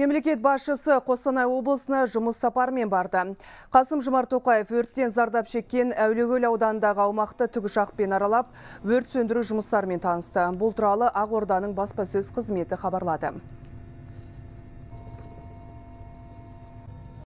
Мемлекет башысы Қостанай облысына жұмыс сапармен барды. Қасым жұмар Тоқаев өрттен зардап шеккен Әулегөл ауданындағы аумақты шақпен аралап, өрт сөндіру жұмыстарымен танысты. Бұл туралы Ақорданың баспасөз қызметі хабарлады.